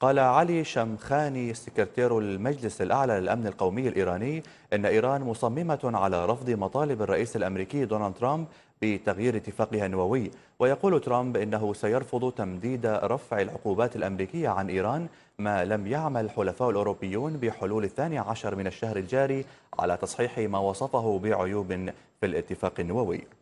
قال علي شمخاني سكرتير المجلس الأعلى للأمن القومي الإيراني أن إيران مصممة على رفض مطالب الرئيس الأمريكي دونالد ترامب بتغيير اتفاقها النووي ويقول ترامب إنه سيرفض تمديد رفع العقوبات الأمريكية عن إيران ما لم يعمل الحلفاء الأوروبيون بحلول الثاني عشر من الشهر الجاري على تصحيح ما وصفه بعيوب في الاتفاق النووي